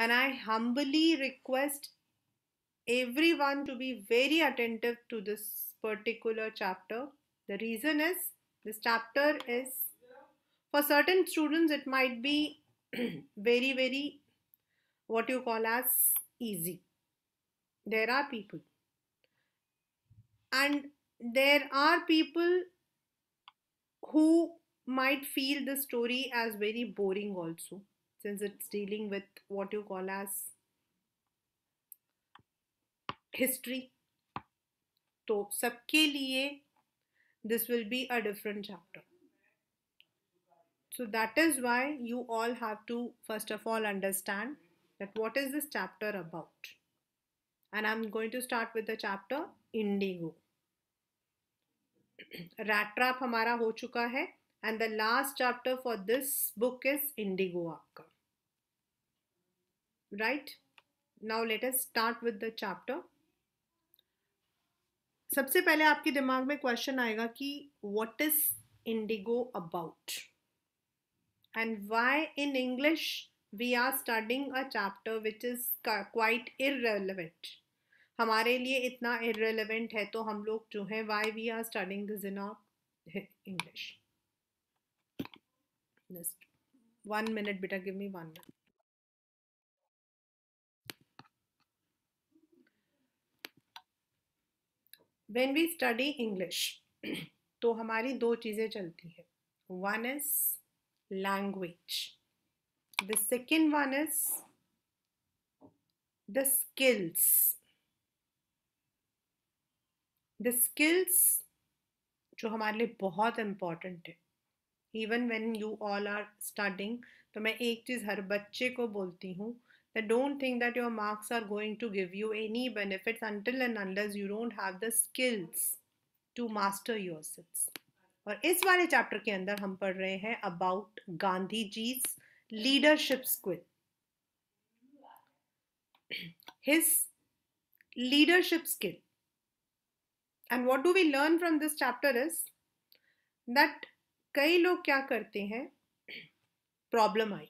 And I humbly request everyone to be very attentive to this particular chapter. The reason is this chapter is for certain students it might be very very what you call as easy. There are people and there are people who might feel the story as very boring also since it's dealing with what you call as history. to सबके लिए this will be a different chapter. So that is why you all have to first of all understand that what is this chapter about. And I'm going to start with the chapter Indigo. Rat trap हो चुका है and the last chapter for this book is Indigo Akka. Right? Now let us start with the chapter. सबसे पहले आपके दिमाग में question आएगा कि what is Indigo about and why in English we are starting a chapter which is quite irrelevant हमारे लिए इतना इरेलीवेंट है तो हम लोग जो है why we are starting this in English list. One minute बेटा give me one minute when we study English तो हमारी दो चीज़ें चलती है one is language the second one is the skills the skills जो हमारे लिए बहुत इंपॉर्टेंट है Even when you all are studying, तो मैं एक चीज़ हर बच्चे को बोलती हूँ that don't think that your marks are going to give you any benefits until and unless you don't have the skills to master your और इस वाले चैप्टर के अंदर हम पढ़ रहे हैं about Gandhi ji's his leadership skill and what do we learn from this chapter is that कई लोग क्या करते हैं प्रॉब्लम आई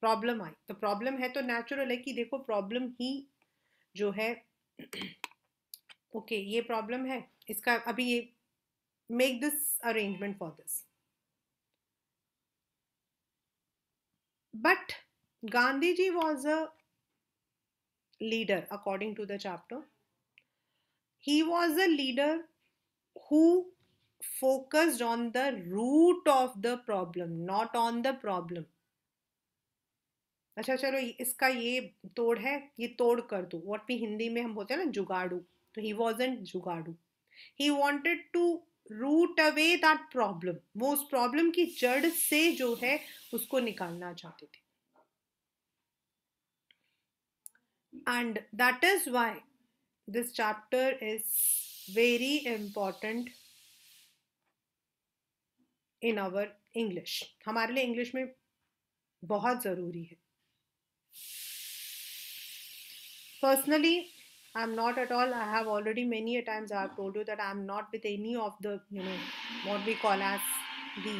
प्रॉब्लम आई तो प्रॉब्लम है तो नेचुरल है कि देखो प्रॉब्लम ही जो है ओके okay, ये प्रॉब्लम है इसका अभी ये make this arrangement for this but Gandhi ji was a leader according to the chapter he was a leader who focused on the root of the problem not on the problem अच्छा चलो इसका ये तोड़ है ये तोड़ कर दो वॉट भी हिंदी में हम बोलते हैं ना जुगाड़ू तो ही वॉज जुगाड़ू he wanted to root away that problem वो उस प्रॉब्लम की जड़ से जो है उसको निकालना चाहते थे and that is why this chapter is very important in our English हमारे लिए इंग्लिश में बहुत ज़रूरी है personally I am not at all I have already many a times I told you that I am not with any of the you know what we call as the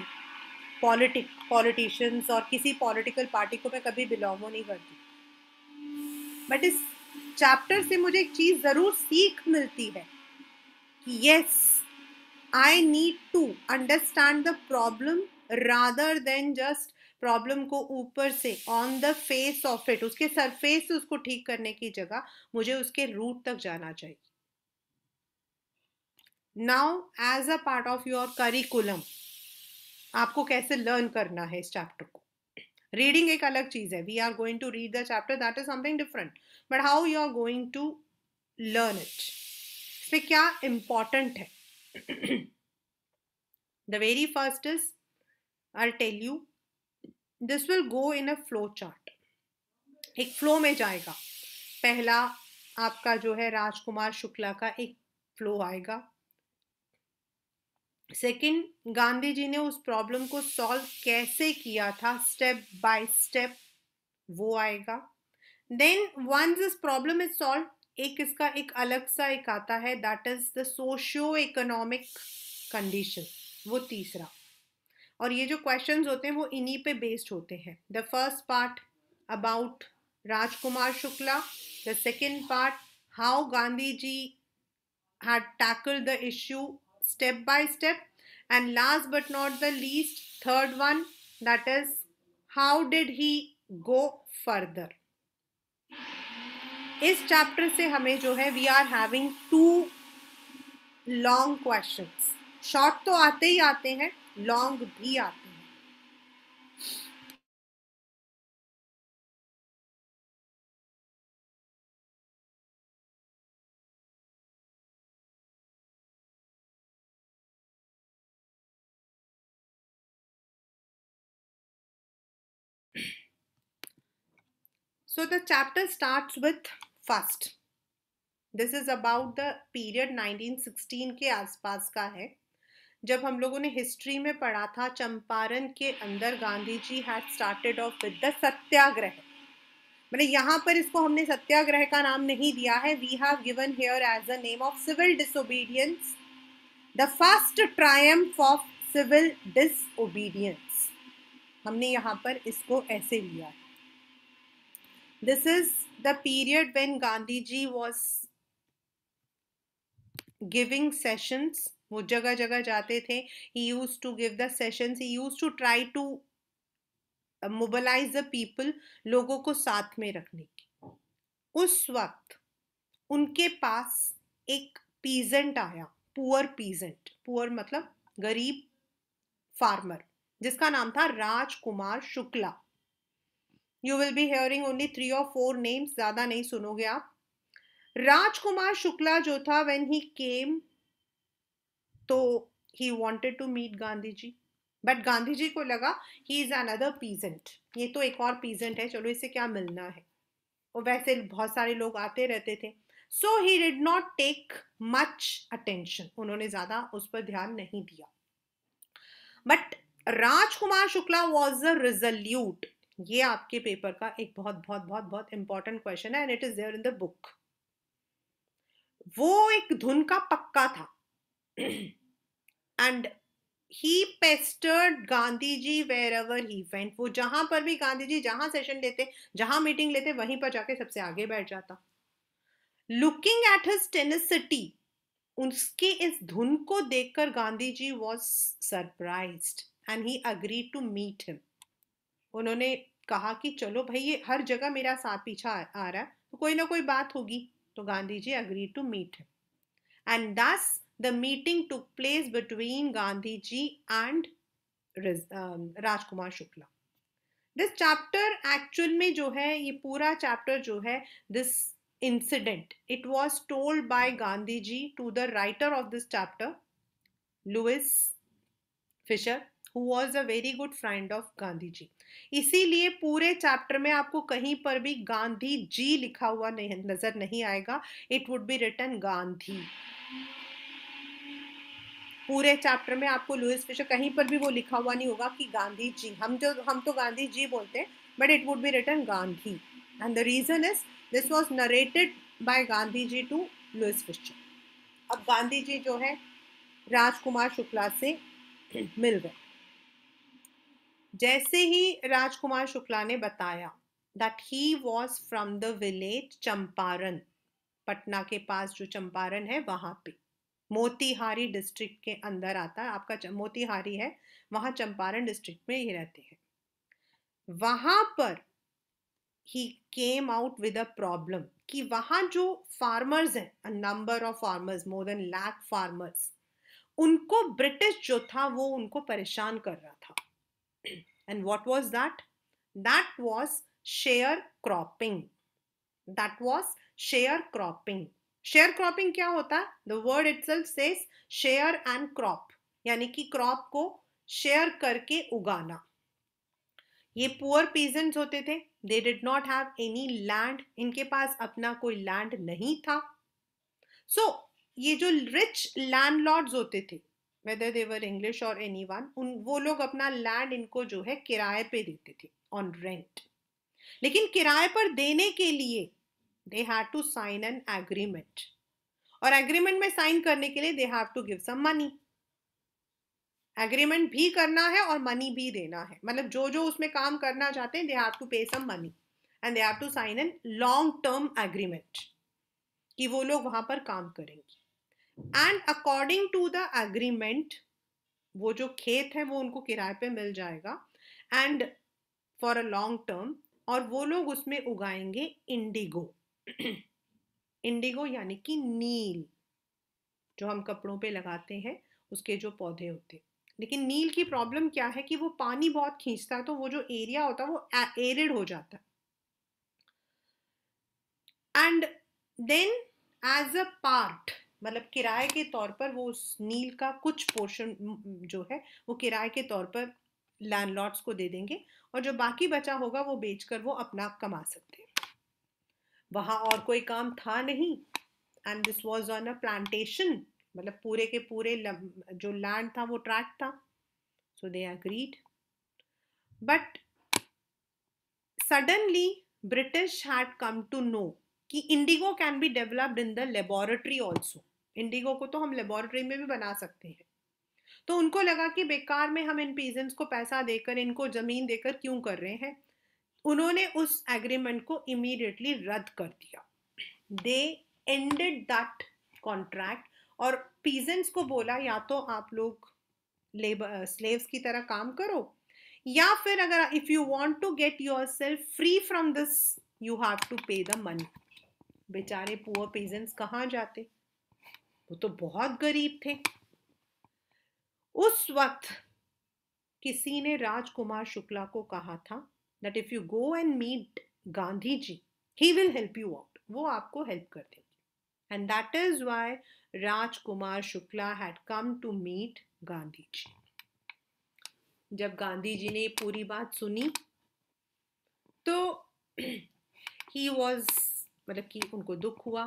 politic politicians और किसी political party को मैं कभी belong नहीं करती but इस चैप्टर से मुझे एक चीज़ ज़रूर सीख मिलती है कि yes yes, I need to understand the problem rather than just problem को ऊपर से on the face of it उसके सरफेस से उसको ठीक करने की जगह मुझे उसके रूट तक जाना चाहिए now as a part of your curriculum आपको कैसे लर्न करना है इस चैप्टर को रीडिंग एक अलग चीज है we are going to read the chapter that is something different but how you are going to learn it इसमें क्या इंपॉर्टेंट है the very first is I'll tell you this will go in a flow chart. एक flow में जाएगा पहला आपका जो है राजकुमार शुक्ला का एक फ्लो आएगा सेकंड गांधी जी ने उस प्रॉब्लम को सॉल्व कैसे किया था स्टेप बाय स्टेप वो आएगा then once this problem is solve एक इसका एक अलग सा एक आता है that is the socio economic condition वो तीसरा और ये जो क्वेश्चंस होते हैं वो इन्हीं पे बेस्ड होते हैं the first part about Rajkumar Shukla the second part how Gandhi ji had tackle the issue step by step and last but not the least third one that is how did he go further इस चैप्टर से हमें जो है we are having two long question short तो आते ही आते हैं लॉन्ग भी आते हैं So the chapter starts with first this is about the period 1916 के आसपास का है जब हम लोगों ने हिस्ट्री में पढ़ा था चंपारण के अंदर Gandhi ji had started off with the satyagraha मतलब यहाँ पर इसको हमने सत्याग्रह का नाम नहीं दिया है we have given here as the name of civil disobedience the first triumph of civil disobedience हमने यहाँ पर इसको ऐसे लिया है This is the period when ji was giving sessions. वो जगह जगह जाते थे he used to give the sessions he used to try to mobilise the people लोगों को साथ में रखने की उस वक्त उनके पास एक पीजेंट आया पुअर पीजेंट पुअर मतलब गरीब फार्मर जिसका नाम था Rajkumar Shukla you will be hearing only three और फोर नेम्स ज़्यादा नहीं सुनोगे आप राजकुमार शुक्ला जो था वेन ही केम तो he wanted to meet Gandhi ji but Gandhi ji को लगा ही इज़ अनदर पीजेंट ये तो एक और पीजेंट है चलो इसे क्या मिलना है और वैसे बहुत सारे लोग आते रहते थे so he did not take much attention उन्होंने ज़्यादा उस पर ध्यान नहीं दिया but Rajkumar Shukla was a resolute ये आपके पेपर का एक बहुत बहुत बहुत बहुत इंपॉर्टेंट क्वेश्चन है and it is there in the book वो एक धुन का पक्का था and he pestered Gandhi ji wherever he went वो जहां पर भी गांधी जी जहां सेशन लेते जहां मीटिंग लेते वहीं पर जाके सबसे आगे बैठ जाता लुकिंग एट हिज टेनिसिटी उसके इस धुन को देखकर Gandhi ji was surprise and he agreed to meet him उन्होंने कहा कि चलो भाई ये हर जगह मेरा साथ पीछा आ रहा है तो कोई ना कोई बात होगी तो Gandhi ji agree to meet and thus the meeting took place between Gandhi ji and Rajkumar Shukla this chapter actual में जो है ये पूरा चैप्टर जो है this incident it was told by Gandhi ji to the writer of this chapter Louis Fischer who was a very good friend Gandhi ji इसीलिए पूरे चैप्टर में आपको कहीं पर भी गांधी जी लिखा हुआ नहीं नजर नहीं आएगा it would be written Gandhi पूरे चैप्टर में आपको लुइस फिशर कहीं पर भी वो लिखा हुआ नहीं होगा कि गांधी जी हम जो हम तो गांधी जी बोलते हैं but it would be written Gandhi and the reason is this was narrated by Gandhi ji to Louis Fischer अब गांधी जी जो है राजकुमार शुक्ला से मिल गए जैसे ही राजकुमार शुक्ला ने बताया that he was from the village Champaran Patna के पास जो चंपारण है वहां पे मोतिहारी डिस्ट्रिक्ट के अंदर आता है आपका मोतिहारी है वहां चंपारण डिस्ट्रिक्ट में ही रहते हैं वहां पर he came out with a problem कि वहां जो फार्मर्स हैं number of farmers more than lakh farmers उनको ब्रिटिश जो था वो उनको परेशान कर रहा था and what was that that was share cropping that was share cropping share cropping kya hota the word itself says share and crop yani ki crop ko share karke ugana ये poor peasants होते थे they did not have any land इनके पास अपना कोई land नहीं था सो so, ये जो रिच लैंडलॉर्ड्स होते थे वेदर देवर इंग्लिश और एनी वन उन वो लोग अपना लैंड इनको जो है किराए पे देते थे ऑन रेंट लेकिन किराए पर देने के लिए they have to sign an agreement और एग्रीमेंट में साइन करने के लिए they have to give some money agreement भी करना है और मनी भी देना है मतलब जो जो उसमें काम करना चाहते हैं दे have to pay some money and they have to sign an long term agreement कि वो लोग वहां पर काम करेंगे and according to the agreement वो जो खेत है वो उनको किराए पे मिल जाएगा and for a long term और वो लोग उसमें उगाएंगे इंडिगो इंडिगो यानी कि नील जो हम कपड़ों पे लगाते हैं उसके जो पौधे होते हैं लेकिन नील की प्रॉब्लम क्या है कि वो पानी बहुत खींचता है तो वो जो एरिया होता है वो एरिड हो जाता है and then as a part मतलब किराए के तौर पर वो उस नील का कुछ पोर्शन जो है वो किराए के तौर पर लैंडलॉर्ड्स को दे देंगे और जो बाकी बचा होगा वो बेचकर वो अपना कमा सकते हैं वहाँ और कोई काम था नहीं and this was on a plantation मतलब पूरे के पूरे जो लैंड था वो ट्रैक था so they agreed but suddenly British had come to know कि indigo can be developed in the laboratory also indigo को तो हम लेबोरेटरी में भी बना सकते हैं तो उनको लगा कि बेकार में हम इन पीजेंट्स को पैसा देकर इनको ज़मीन देकर क्यों कर रहे हैं उन्होंने उस एग्रीमेंट को इमीडिएटली रद्द कर दिया दे एंडेड दैट कॉन्ट्रैक्ट और पीजेंट्स को बोला या तो आप लोग लेबर स्लेव्स की तरह काम करो या फिर अगर if you want to get yourself free from this you have to pay the money बेचारे पुअर पीजेंट्स कहाँ जाते वो तो बहुत गरीब थे उस वक्त किसी ने राजकुमार शुक्ला को कहा था that if you go and meet Gandhi ji he will help you out वो आपको हेल्प कर देंगे and that is why Rajkumar Shukla had come to meet Gandhi ji जब गांधी जी ने पूरी बात सुनी तो ही वॉज मतलब कि उनको दुख हुआ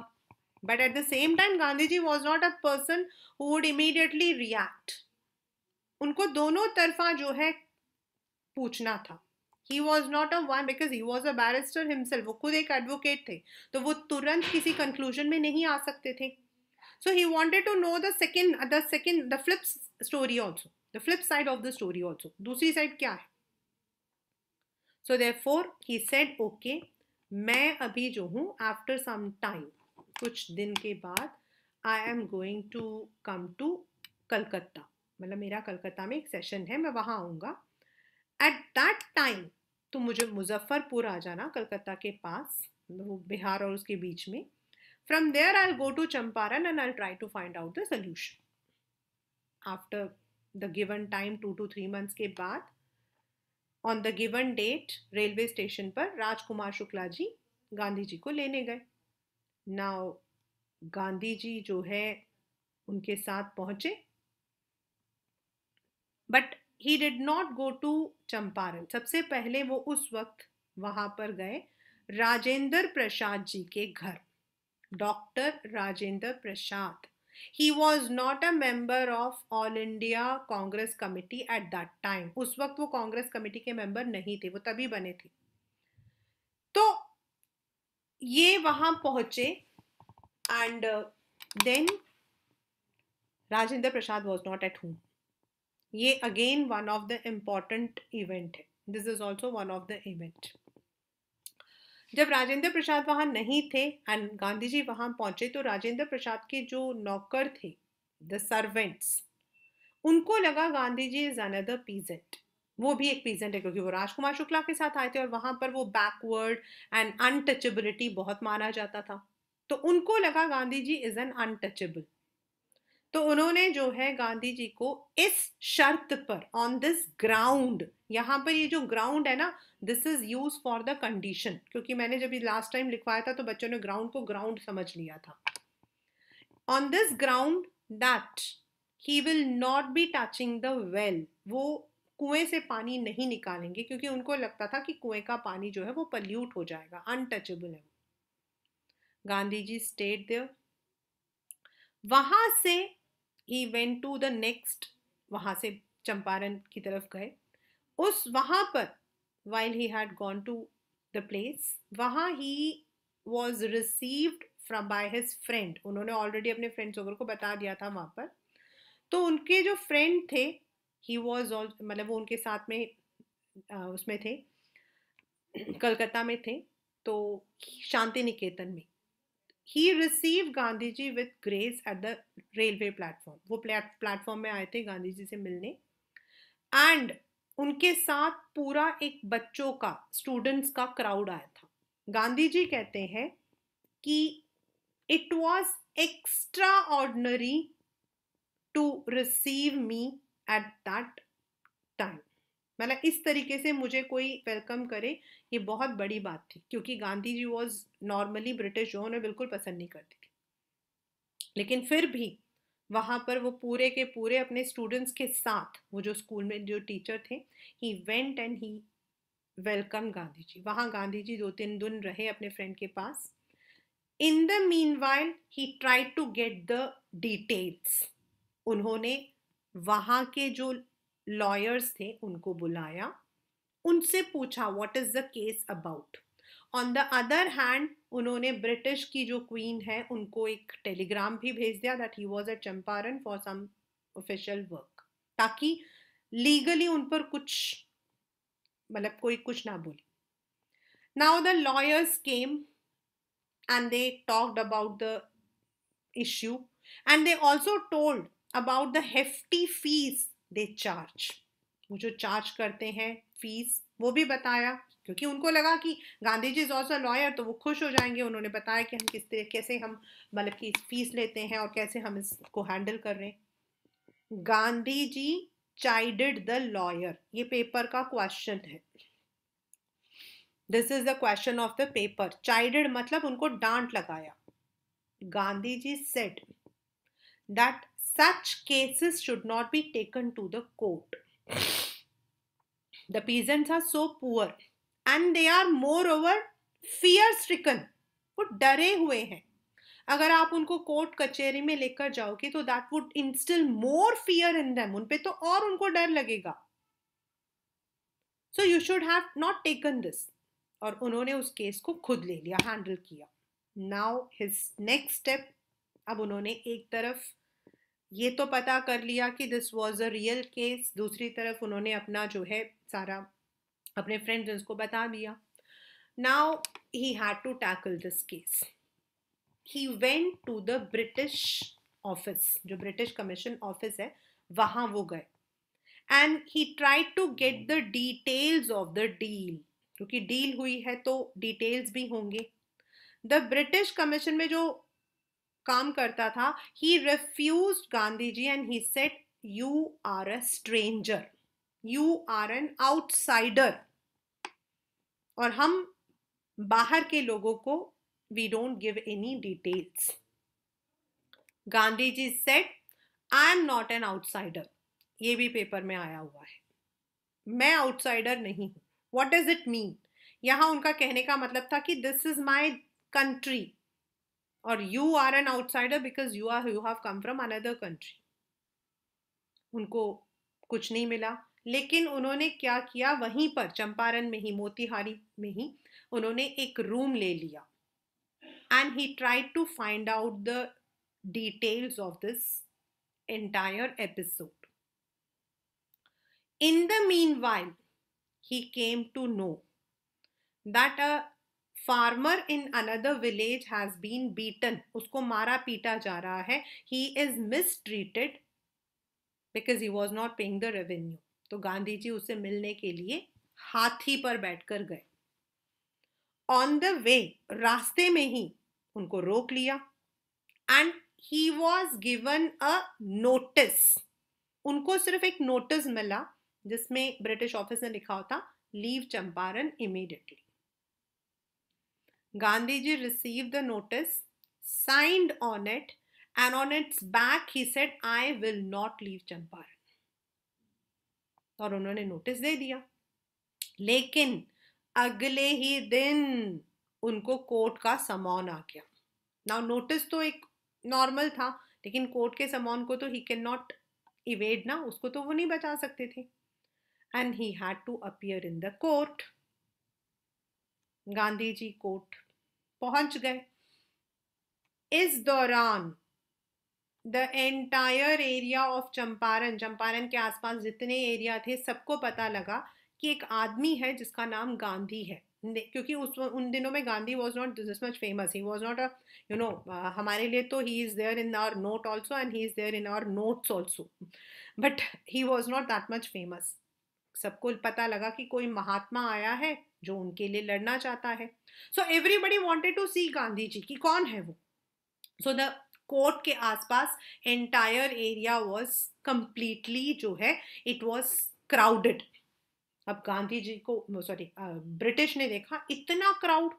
But at the same time, Gandhi ji was not a person who would immediately react. उनको दोनों तरफा जो है पूछना था he was not a one because he was a barrister himself वो खुद एक एडवोकेट थे तो वो तुरंत किसी कंक्लूजन में नहीं आ सकते थे so he wanted to know the second the second the flip story also the flip side of the story also दूसरी साइड क्या है so therefore he said okay मैं अभी जो हूँ आफ्टर सम टाइम कुछ दिन के बाद I am going to come to Calcutta मतलब मेरा कलकत्ता में एक सेशन है मैं वहाँ आऊँगा एट दैट टाइम तो मुझे मुजफ्फरपुर आ जाना कलकत्ता के पास मतलब वो बिहार और उसके बीच में from there I go to Champaran and I try to find out the solution after the given time two to three months के बाद on the given date railway station पर राजकुमार शुक्ला जी गांधी जी को लेने गए नाउ गांधी जी जो है उनके साथ पहुंचे but he did not go to Champaran सबसे पहले वो उस वक्त वहां पर गए राजेंद्र प्रसाद जी के घर doctor Rajendra Prasad he was not a member of All India Congress Committee at that time उस वक्त वो कांग्रेस कमेटी के मेंबर नहीं थे वो तभी बने थे ये वहां पहुंचे and then uh, Rajendra Prasad was not at home ये again one of the important event है this is also one of the event जब राजेंद्र प्रसाद वहां नहीं थे एंड गांधी जी वहां पहुंचे तो राजेंद्र प्रसाद के जो नौकर थे द सर्वेंट्स उनको लगा Gandhi ji is another peasant वो भी एक रीजन है क्योंकि वो राजकुमार शुक्ला के साथ आए थे और वहां पर वो बैकवर्ड एंड अनटचेबिलिटी बहुत माना जाता था तो उनको लगा Gandhi ji is an untouchable तो उन्होंने जो है गांधी जी को इस शर्त पर ऑन दिस ग्राउंड यहाँ पर ये जो ग्राउंड है ना this is use for the condition क्योंकि मैंने जब लास्ट टाइम लिखवाया था तो बच्चों ने ग्राउंड को ग्राउंड समझ लिया था on this ground that he will not be touching the well वो कुएं से पानी नहीं निकालेंगे क्योंकि उनको लगता था कि कुएं का पानी जो है वो पल्यूट हो जाएगा अनटचेबल है गांधी जी स्टेट देव वहां से he went to the next वहां से चंपारण की तरफ गए उस वहां पर while he had gone to the place वहां he was received from by his friend उन्होंने ऑलरेडी अपने फ्रेंड्स वगैरह को बता दिया था वहां पर तो उनके जो फ्रेंड थे ही वॉज ऑल मतलब वो उनके साथ में आ, उसमें थे कलकत्ता में थे तो शांति निकेतन में he receive Gandhi ji with grace at the railway platform वो प्लेटफॉर्म में आए थे गांधी जी से मिलने एंड उनके साथ पूरा एक बच्चों का स्टूडेंट्स का क्राउड आया था गांधी जी कहते हैं कि it was extraordinary to receive me at that time मतलब इस तरीके से मुझे कोई वेलकम करे ये बहुत बड़ी बात थी क्योंकि Gandhi ji was normally British जो उन्हें बिल्कुल पसंद नहीं करती थी लेकिन फिर भी वहाँ पर वो पूरे के पूरे अपने स्टूडेंट्स के साथ वो जो स्कूल में जो टीचर थे he went and he welcome Gandhi ji वहाँ गांधी जी दो तीन दिन रहे अपने फ्रेंड के पास in the meanwhile he try to get the details उन्होंने वहां के जो लॉयर्स थे उनको बुलाया उनसे पूछा what is the case about on the other hand उन्होंने ब्रिटिश की जो क्वीन है उनको एक टेलीग्राम भी भेज दिया that he was a Champaran for some official work ताकि लीगली उन पर कुछ मतलब कोई कुछ ना बोले now the lawyers came and they talked about the issue and they also told about the hefty fees they charge वो जो चार्ज करते हैं फीस वो भी बताया क्योंकि उनको लगा कि Gandhi ji is also lawyer तो वो खुश हो जाएंगे उन्होंने बताया कि हम किस तरह कैसे हम मतलब कि फीस लेते हैं और कैसे हम इसको हैंडल कर रहे हैं Gandhi ji chided the lawyer ये पेपर का क्वेश्चन है this is the question of the paper chided मतलब उनको डांट लगाया Gandhi ji said that Such cases should not be taken to the court. The peasants are so poor and they are moreover fear stricken. वो डरे हुए हैं अगर आप उनको कोर्ट कचहरी में लेकर जाओगे तो that would instil more fear in them उनपे तो और उनको डर लगेगा so you should have not taken this और उन्होंने उस केस को खुद ले लिया हैंडल किया नाउ हिज नेक्स्ट स्टेप अब उन्होंने एक तरफ ये तो पता कर लिया कि this was a real case दूसरी तरफ उन्होंने अपना जो है सारा अपने फ्रेंड उसको बता दिया now he had to tackle this case he went to the British office जो ब्रिटिश कमीशन ऑफिस है वहाँ वो गए and he try to get the details of the deal क्योंकि डील हुई है तो डिटेल्स भी होंगे द ब्रिटिश कमीशन में जो काम करता था he refuse Gandhi ji and he said you are a stranger you are an outsider और हम बाहर के लोगों को we don't give any details Gandhi ji said I am not an outsider ये भी पेपर में आया हुआ है मैं आउटसाइडर नहीं हूं वॉट डज इट मीन यहां उनका कहने का मतलब था कि दिस इज माई कंट्री और you are an outsider because you are you have come from another country उनको कुछ नहीं मिला लेकिन उन्होंने क्या किया वहीं पर चंपारण में ही मोतीहारी में ही उन्होंने एक रूम ले लिया and he try to find out the details of this entire episode in the meanwhile he came to know that a farmer in another village has been beaten उसको मारा पीटा जा रहा है he is mistreated because he was not paying the revenue तो गांधी जी उसे मिलने के लिए हाथी पर बैठकर गए ऑन द वे रास्ते में ही उनको रोक लिया and he was given a notice उनको सिर्फ एक नोटिस मिला जिसमें ब्रिटिश ऑफिस ने लिखा होता leave Champaran immediately Gandhiji received the notice, signed on it, and on its back he said, I will not leave Champaran. और उन्होंने नोटिस दे दिया लेकिन अगले ही दिन उनको कोर्ट का समान आ गया ना नोटिस तो एक नॉर्मल था लेकिन कोर्ट के समॉन को तो ही कैन नॉट इवेड ना उसको तो वो नहीं बचा सकते थे and he had to appear in the court Gandhi ji court पहुंच गए इस दौरान the entire area of Champaran Champaran के आसपास जितने एरिया थे सबको पता लगा कि एक आदमी है जिसका नाम गांधी है क्योंकि उस उन दिनों में Gandhi was not this much famous he was not a you know हमारे लिए तो he is there in our note also and he is there in our notes also but he was not that much famous सबको पता लगा कि कोई महात्मा आया है जो उनके लिए लड़ना चाहता है so everybody wanted to see Gandhi ji की कौन है वो सो द कोर्ट के आसपास एंटायर एरिया वॉज कंप्लीटली जो है इट वॉज क्राउडेड अब गांधी जी को सॉरी ब्रिटिश ने देखा इतना क्राउड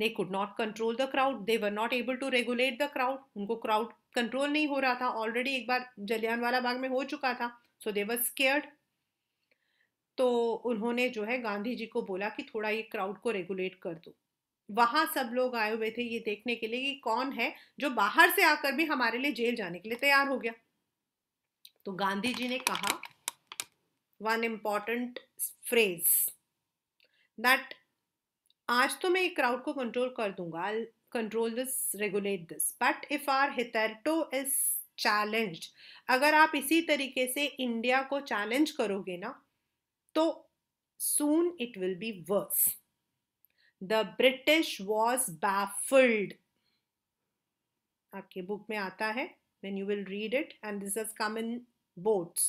ने could not control the crowd they were not able to regulate the crowd उनको क्राउड कंट्रोल नहीं हो रहा था ऑलरेडी एक बार जलियान वाला बाग में हो चुका था सो दे वर स्केयर्ड तो उन्होंने जो है गांधी जी को बोला कि थोड़ा ये क्राउड को रेगुलेट कर दो वहाँ सब लोग आए हुए थे ये देखने के लिए कि कौन है जो बाहर से आकर भी हमारे लिए जेल जाने के लिए तैयार हो गया तो गांधी जी ने कहा वन इम्पॉर्टेंट फ्रेज दैट आज तो मैं ये क्राउड को कंट्रोल कर दूंगा control this regulate this but if our हितो इज चैलेंज अगर आप इसी तरीके से इंडिया को चैलेंज करोगे ना तो soon it will be worse the British was baffled आपके बुक में आता है when you will read it and this is come in bolds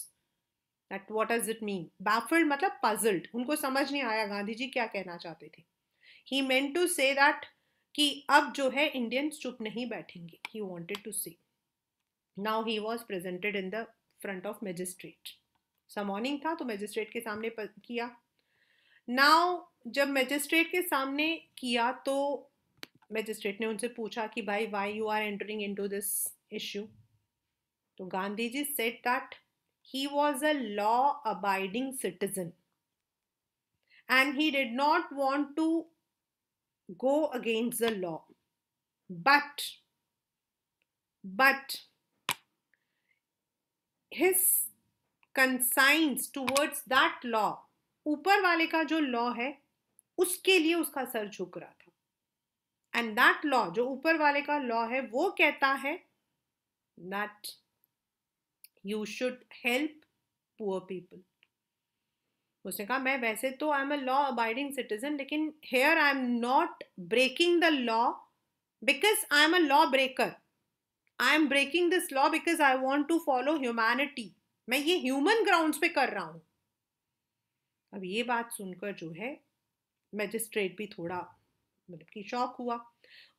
that what is it mean baffled मतलब पजल्ड उनको समझ नहीं आया गांधी जी क्या कहना चाहते थे he mean to say that कि अब जो है इंडियंस चुप नहीं बैठेंगे he wanted to say now he was presented in the front of magistrate सा था तो मजिस्ट्रेट के सामने किया नाउ जब मजिस्ट्रेट के सामने किया तो मजिस्ट्रेट ने उनसे पूछा कि भाई why you are entering in to this issue तो Gandhi ji said that he was a law abiding citizen and he did not want to go against the law but but his conscience towards that law ऊपर वाले का जो law है उसके लिए उसका sir झुक रहा था एंड दैट लॉ जो ऊपर वाले का लॉ है वो कहता है that you should help poor people उसने कहा मैं वैसे तो I am a law abiding citizen लेकिन here I am not breaking the law because I am a law breaker I am breaking this law because I want to follow humanity मैं ये human grounds पे कर रहा हूँ अब ये बात सुनकर जो है मैजिस्ट्रेट भी थोड़ा मतलब कि शॉक हुआ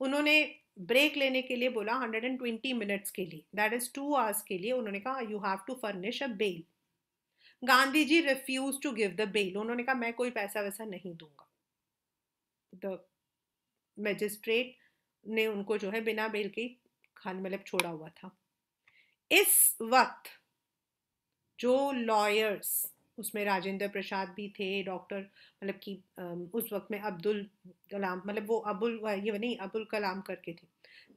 उन्होंने ब्रेक लेने के लिए बोला 120 मिनट्स के लिए दैट इज टू आवर्स के लिए उन्होंने कहा you have to furnish a bail Gandhi ji refuse to give the bail उन्होंने कहा मैं कोई पैसा वैसा नहीं दूंगा द मैजिस्ट्रेट ने उनको जो है बिना बेल के खान मतलब छोड़ा हुआ था इस वक्त जो लॉयर्स उसमें राजेंद्र प्रसाद भी थे डॉक्टर मतलब कि उस वक्त में अब्दुल कलाम मतलब वो अबुल ये नहीं अबुल कलाम करके थे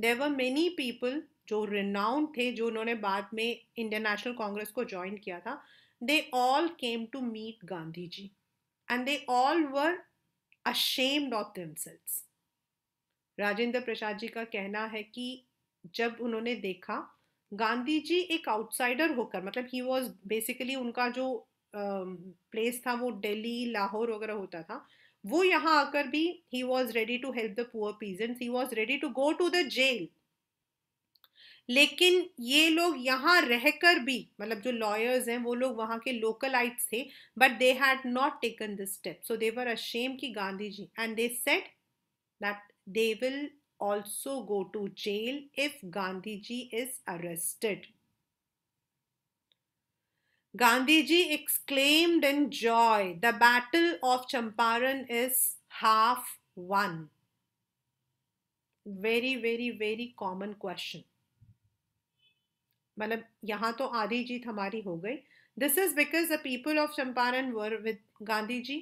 देवर मेनी पीपल जो रिनाउंड थे जो उन्होंने बाद में इंडियन नेशनल कांग्रेस को ज्वाइन किया था they all came to meet Gandhi ji and they all were ashamed of themselves Rajendra Prasad ji का कहना है कि जब उन्होंने देखा गांधी जी एक आउटसाइडर होकर मतलब ही वॉज बेसिकली उनका जो प्लेस था वो दिल्ली लाहौर वगैरह होता था वो यहाँ आकर भी he was ready to help the poor peasants he was ready to go to the jail लेकिन ये लोग यहाँ रहकर भी मतलब जो लॉयर्स हैं वो लोग वहाँ के लोकलाइट्स थे but they had not taken this step so they were a shame की Gandhi ji and they said that they will also go to jail if Gandhiji is arrested. Gandhiji exclaimed in joy, The battle of Champaran is half won. Very, very, very common question. मतलब यहाँ तो आधी जीत हमारी हो गई this is because the people of Champaran were with Gandhi ji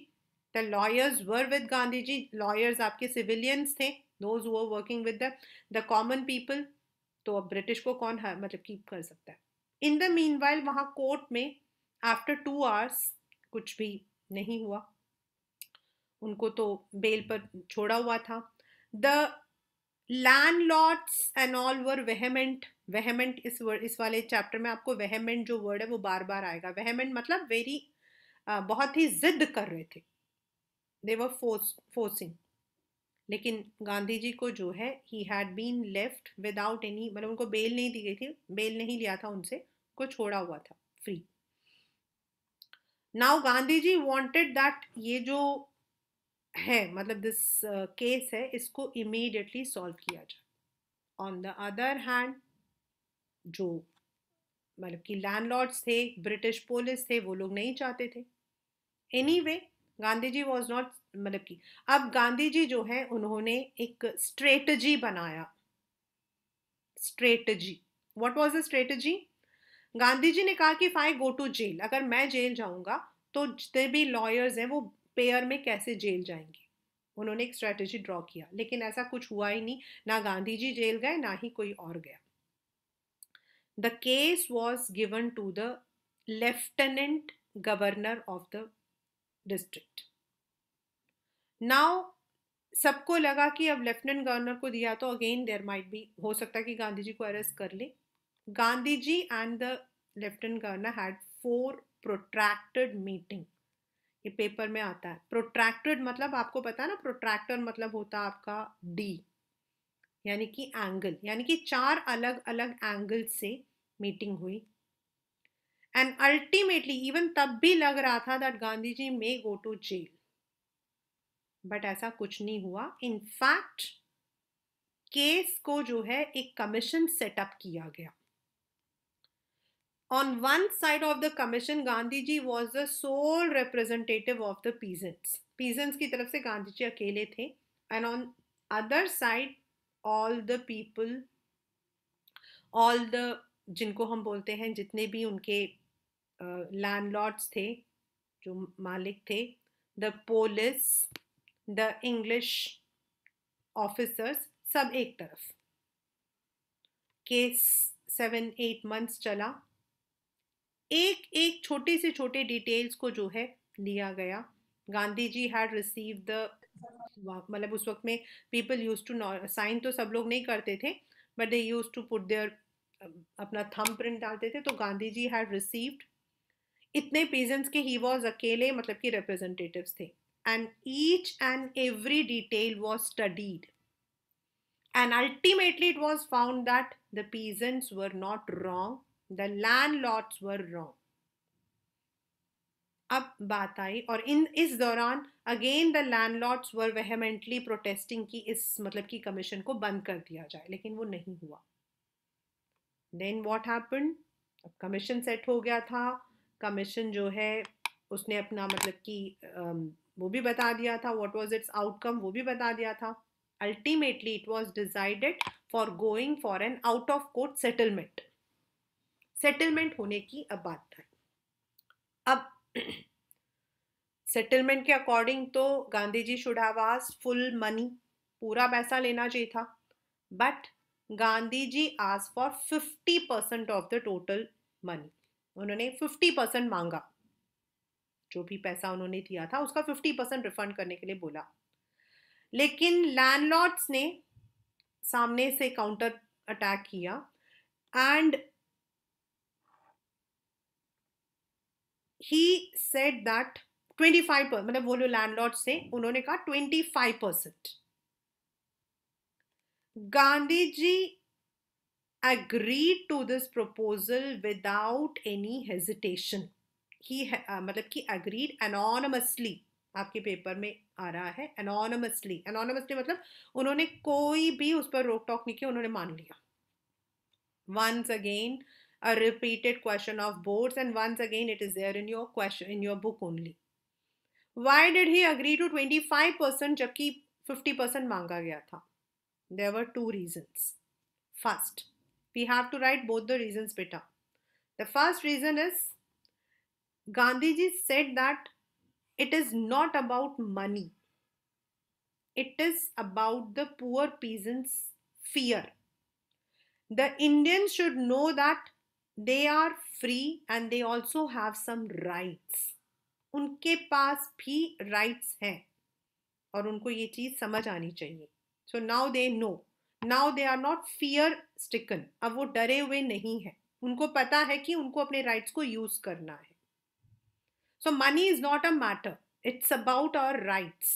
the lawyers were with Gandhi ji lawyers आपके civilians थे those who are working with the the common people तो अब ब्रिटिश को कौन हाँ, मतलब कीप कर सकता है इन द मीन वाइल वहाँ कोर्ट में आफ्टर टू आवर्स कुछ भी नहीं हुआ उनको तो बेल पर छोड़ा हुआ था the landlords and all were vehement vehement इस वर्ड इस वाले चैप्टर में आपको वेहमेंट जो वर्ड है वो बार बार आएगा वेहमेंट मतलब वेरी बहुत ही जिद कर रहे थे दे वर फोर्स फोर्सिंग लेकिन गांधी जी को जो है he had been left without any मतलब उनको बेल नहीं दी गई थी बेल नहीं लिया था उनसे को छोड़ा हुआ था free now Gandhi ji wanted that ये जो है मतलब दिस केस uh, है इसको इमीडिएटली सॉल्व किया जाए ऑन द अदर हैंड जो मतलब कि लैंडलॉर्ड्स थे ब्रिटिश पुलिस थे वो लोग नहीं चाहते थे any anyway, Gandhi ji was not मतलब कि अब गांधी जी जो है उन्होंने एक स्ट्रेटजी बनाया strategy what was the strategy Gandhi ji ने कहा कि if I go to jail अगर मैं जेल जाऊंगा तो जितने भी लॉयर्स हैं वो पेयर में कैसे जेल जाएंगे उन्होंने एक स्ट्रेटजी ड्रॉ किया लेकिन ऐसा कुछ हुआ ही नहीं ना गांधी जी जेल गए ना ही कोई और गया the case was given to the lieutenant governor of the district now सबको लगा कि अब लेफ्टिनेंट गवर्नर को दिया तो अगेन देर माइट बी हो सकता है कि गांधी जी को अरेस्ट कर ले Gandhi ji and the lieutenant governor had four protracted meeting ये पेपर में आता है प्रोट्रैक्टेड मतलब आपको पता है ना प्रोट्रैक्टर मतलब होता है आपका डी यानी कि एंगल यानी कि चार अलग अलग एंगल से मीटिंग हुई एंड अल्टीमेटली इवन तब भी लग रहा था that Gandhi ji may go to jail but ऐसा कुछ नहीं हुआ इन फैक्ट केस को जो है एक कमीशन सेटअप किया गया on one side of the commission Gandhi ji was the sole representative of the peasants peasants की तरफ से गांधी जी अकेले थे and on other side all the people all the जिनको हम बोलते हैं जितने भी उनके लैंडलॉर्ड्स थे जो मालिक थे the police the English officers सब एक तरफ केस सेवन एट मंथ्स चला एक एक छोटे से छोटे डिटेल्स को जो है लिया गया Gandhi ji had receive the मतलब उस वक्त में पीपल यूज टू साइन तो सब लोग नहीं करते थे but they use to put their अपना थम प्रिंट डालते थे तो गांधी जी हैड रिसीव्ड इतने पीजेंट्स के ही वॉज अकेले मतलब कि रिप्रेजेंटेटिव थे and each and every detail was studied and ultimately it was found that the peasants were not wrong the landlords were wrong अब बात आई और इन इस दौरान again the landlords were vehemently protesting की इस मतलब की कमीशन को बंद कर दिया जाए लेकिन वो नहीं हुआ देन वॉट हैपन अब कमीशन सेट हो गया था कमीशन जो है उसने अपना मतलब कि वो भी बता दिया था व्हाट वाज इट्स आउटकम वो भी बता दिया था ultimately it was decided for going for an out of court settlement settlement होने की अब बात था अब सेटलमेंट के अकॉर्डिंग तो Gandhi ji should ask full money पूरा पैसा लेना चाहिए था बट गांधी जी आज for fifty percent of the total money उन्होंने फिफ्टी परसेंट मांगा जो भी पैसा उन्होंने दिया था उसका फिफ्टी परसेंट रिफंड करने के लिए बोला लेकिन लैंडलॉर्ड्स ने सामने से काउंटर अटैक किया and he said that twenty five मतलब वो लोग लैंडलॉर्ड से उन्होंने कहा twenty five percent Gandhi ji agreed to this proposal without any hesitation. He uh, मतलब कि agreed anonymously आपके पेपर में आ रहा है anonymously anonymously मतलब उन्होंने कोई भी उस पर रोक टोक नहीं किया उन्होंने मान लिया once again a repeated question of boards and once again it is there in your question in your book only why did he agree to 25% जबकि 50% मांगा गया था there were two reasons first we have to write both the reasons beta. The first reason is Gandhiji said that it is not about money. It is about the poor peasants' fear. The Indians should know that they are free and they also have some rights. उनके पास भी rights हैं और उनको ये चीज़ समझ आनी चाहिए. So now they know. Now they are not fear stricken अब वो डरे हुए नहीं है उनको पता है कि उनको अपने राइट्स को यूज करना है so money is not a matter it's about our rights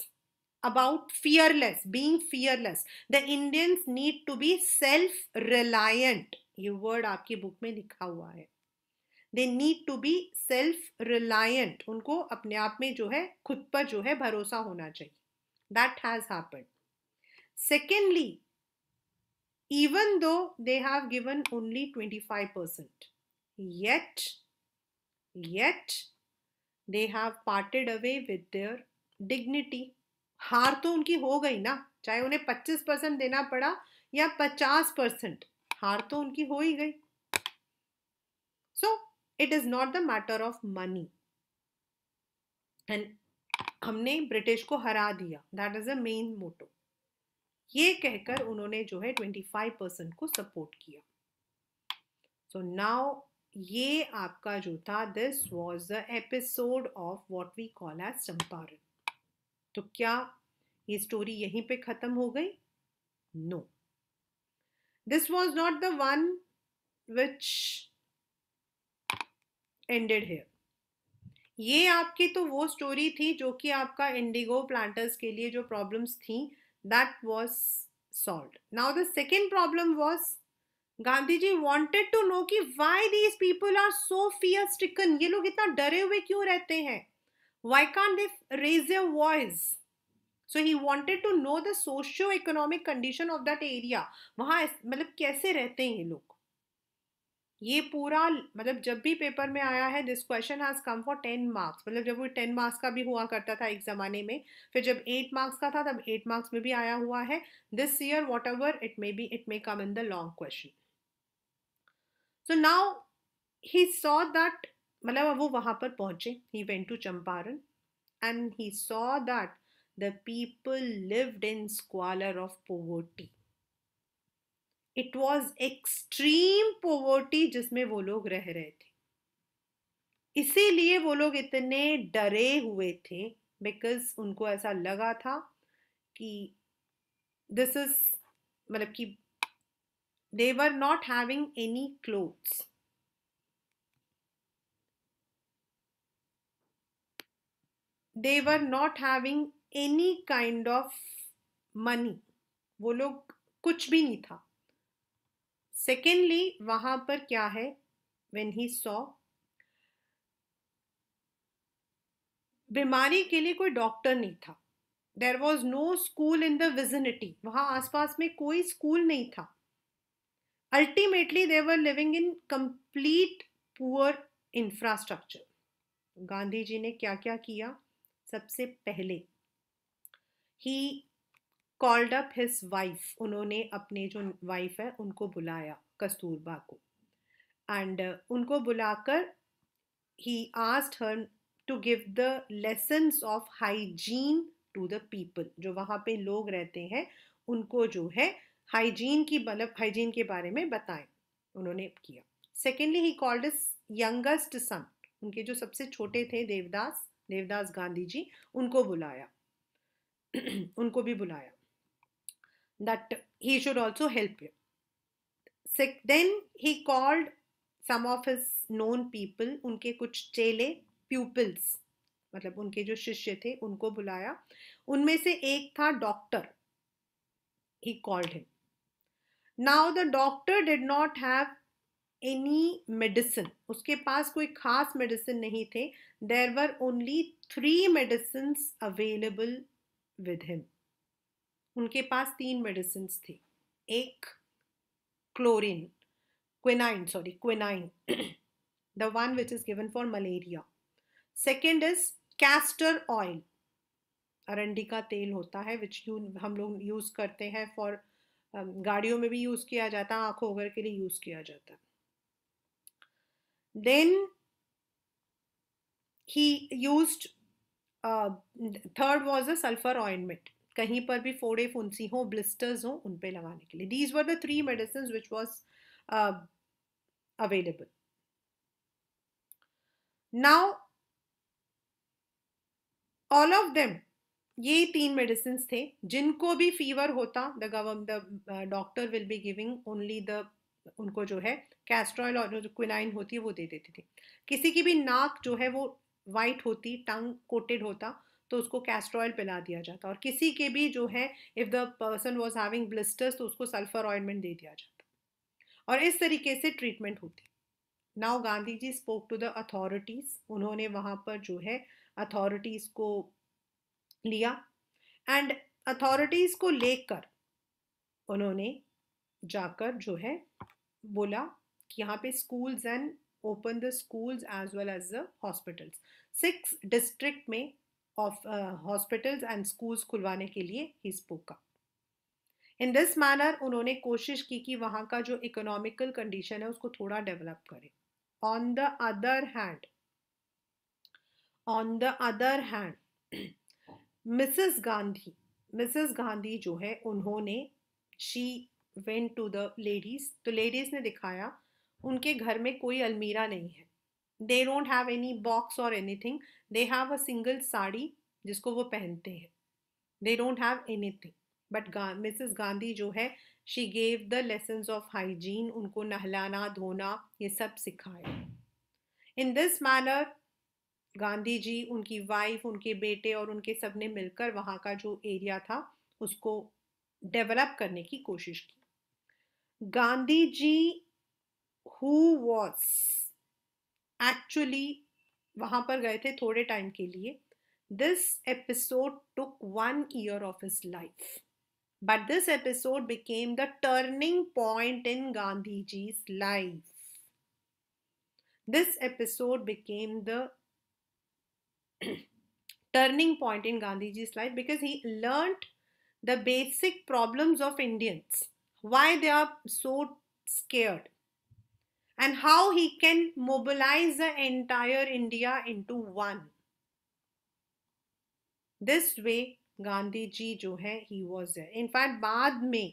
about fearless being fearless the Indians need to be self reliant ये वर्ड आपकी बुक में लिखा हुआ है they need to be self reliant उनको अपने आप में जो है खुद पर जो है भरोसा होना चाहिए that has happen secondly even though they have given only 25%. Yet, yet they have parted away with their dignity. हार तो उनकी हो गई ना चाहे उन्हें पच्चीस परसेंट देना पड़ा या पचास परसेंट हार तो उनकी हो ही गई so it is not the matter of money and हमने ब्रिटिश को हरा दिया that is a main motto ये कहकर उन्होंने जो है 25 परसेंट को सपोर्ट किया सो so नाउ ये आपका जो था this was the episode of what we call as Champaran तो क्या ये स्टोरी यहीं पे खत्म हो गई no this was not the one which ended here ये आपकी तो वो स्टोरी थी जो कि आपका इंडिगो प्लांटर्स के लिए जो प्रॉब्लम्स थी That was solved. Now the second problem was gandhi ji wanted to know ki why these people are so fear stricken ye log itna dare hue kyu rehte hain why can't they raise their voice so he wanted to know the socio economic condition of that area wahan matlab kaise rehte hain ye log ये पूरा मतलब जब भी paper में आया है this question has come for ten marks मतलब जब वो टेन मार्क्स का भी हुआ करता था एक ज़माने में फिर जब एट मार्क्स का था तब एट मार्क्स में भी आया हुआ है this year whatever it may be it may come in the long question so now he saw that मतलब वो वहाँ पर पहुँचे he went to Champaran and he saw that the people lived in squalor of poverty it was extreme poverty जिसमें वो लोग रह रहे थे इसीलिए वो लोग इतने डरे हुए थे बिकॉज उनको ऐसा लगा था कि दिस इज मतलब कि they were not having any clothes they were not having any kind of money वो लोग कुछ भी नहीं था सेकेंडली वहां पर क्या है वेन ही सॉ बीमारी के लिए कोई डॉक्टर नहीं था there was no school in the vicinity वहां आसपास में कोई स्कूल नहीं था ultimately they were living in complete poor infrastructure Gandhi ji ने क्या क्या किया सबसे पहले he called up his wife उन्होंने अपने जो वाइफ है उनको बुलाया कस्तूरबा को एंड uh, उनको बुलाकर he asked her to give the lessons of hygiene to the people जो वहाँ पे लोग रहते हैं उनको जो है हाइजीन की मतलब हाइजीन के बारे में बताएं उन्होंने किया secondly he called his youngest son उनके जो सबसे छोटे थे देवदास देवदास गांधी जी उनको बुलाया उनको भी बुलाया that he should also help you. Then he called some of his known people, उनके कुछ चेले pupils, मतलब उनके जो शिष्य थे उनको बुलाया उनमें से एक था doctor he called him. Now the doctor did not have any medicine. उसके पास कोई खास medicine नहीं थे There were only three medicines available with him. उनके पास तीन मेडिसिन थे एक chlorine quinine sorry quinine the one which is given for malaria second is castor oil अरंडी का तेल होता है विच यू हम लोग यूज़ करते हैं फॉर um, गाड़ियों में भी यूज़ किया जाता है आंखों वगैरह के लिए यूज़ किया जाता है then he use third was a sulphur ointment कहीं पर भी फोड़े फुंसी हो ब्लिस्टर्स हो उन पे लगाने के लिए these were the three medicine which was available now all of them ये तीन मेडिसिन थे जिनको भी फीवर होता the gave the doctor will be giving only the उनको जो है कैस्ट्रॉयल और जो क्विनाइन होती है वो दे देती थी किसी की भी नाक जो है वो वाइट होती टंग कोटेड होता तो उसको कैस्टर ऑयल पिला दिया जाता और किसी के भी जो है if the person was having blisters तो उसको सल्फर ऑयलमेंट दे दिया जाता और इस तरीके से ट्रीटमेंट होती now Gandhi ji spoke to the authorities उन्होंने वहाँ पर जो है अथॉरिटीज़ को लिया एंड अथॉरिटीज़ को लेकर उन्होंने जाकर जो है बोला कि यहाँ पे schools and open the schools as well as the hospitals six district में of uh, hospitals and schools खुलवाने के लिए he spoke up. In this manner उन्होंने कोशिश की कि वहाँ का जो इकोनॉमिकल कंडीशन है उसको थोड़ा डेवलप करें on the other hand on the other hand Mrs Gandhi Mrs Gandhi जो है उन्होंने she went to the ladies तो लेडीज़ ने दिखाया उनके घर में कोई अलमीरा नहीं है they don't have any box और anything they have a single sari जिसको वो पहनते हैं they don't have thing but Mrs Gandhi जो है she gave the lesson of hygiene उनको नहलाना धोना ये सब सिखाया in this manner Gandhi ji उनकी वाइफ उनके बेटे और उनके सब ने मिलकर वहाँ का जो एरिया था उसको डेवलप करने की कोशिश की Gandhi ji who was actually वहाँ पर गए थे थोड़े टाइम के लिए this episode took one year of his life but this episode became the turning point in Gandhi ji life this episode became the turning point in Gandhi ji's life because he learn the basic problems of Indians why they are so scared and how he can mobilize the entire India into one. gandhi ji jo hai he was he in fact baad mein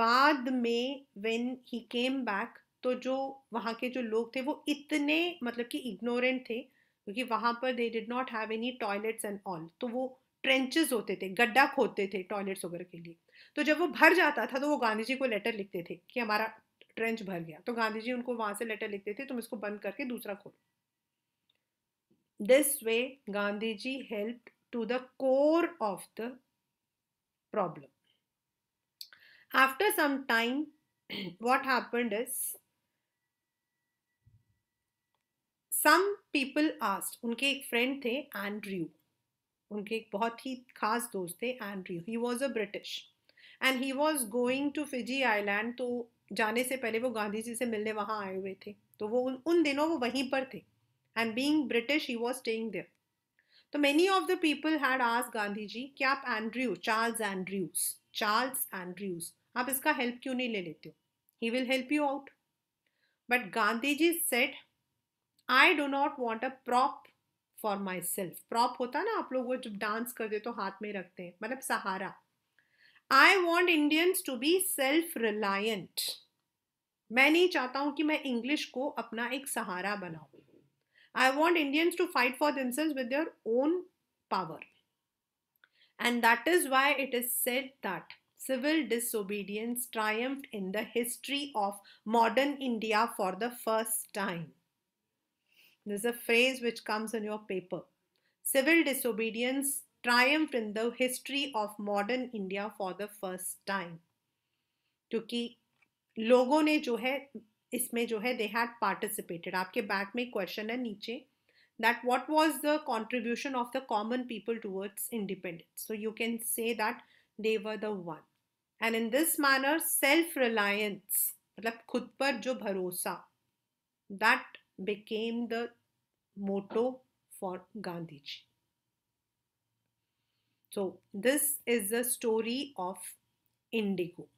baad mein when he came back to jo wahan के जो लोग थे वो इतने मतलब ki ignorant थे क्योंकि वहाँ पर they did not have any toilets and all तो वो ट्रेंचेस होते थे गड्ढा खोदते थे टॉयलेट्स वगैरह के लिए तो जब वो भर जाता था तो वो गांधी जी को लेटर लिखते थे कि हमारा ट्रेंच भर गया तो गांधी जी उनको वहां से लेटर लिखते थे तुम इसको बंद करके दूसरा खोलो this way Gandhi ji help to the core of the problem after some time what happened is some people asked उनके एक फ्रेंड थे एंड्रयू उनके एक बहुत ही खास दोस्त थे Andrew he was a British and he was going to Fiji island तो जाने से पहले वो गांधी जी से मिलने वहाँ आए हुए थे तो वो उन दिनों वो वहीं पर थे and being British he was staying there so many of the people had आज गांधी जी कि आप Andrew Charles Andrews Charles Andrews आप इसका हेल्प क्यों नहीं ले लेते हो he will help you out but Gandhi ji said I do not want a prop for myself prop होता ना आप लोग वो जब डांस करते तो हाथ में रखते हैं मतलब सहारा I want Indians to be self-reliant. मैं नहीं चाहता हूँ कि मैं इंग्लिश को अपना एक सहारा बनाऊँ I want Indians to fight for themselves with their own power. And that is why it is said that civil disobedience triumphed in the history of modern India for the first time. There's a phrase which comes in your paper. Civil disobedience triumph in the history of modern India for the first time क्योंकि लोगों ने जो है इसमें जो है दे हैड पार्टिसिपेटेड आपके बैक में क्वेश्चन है नीचे that what was the contribution of the common people towards independence so you can say that they were the one and in this manner self reliance मतलब खुद पर जो भरोसा that became the motto for Gandhi ji So this is the story of indigo.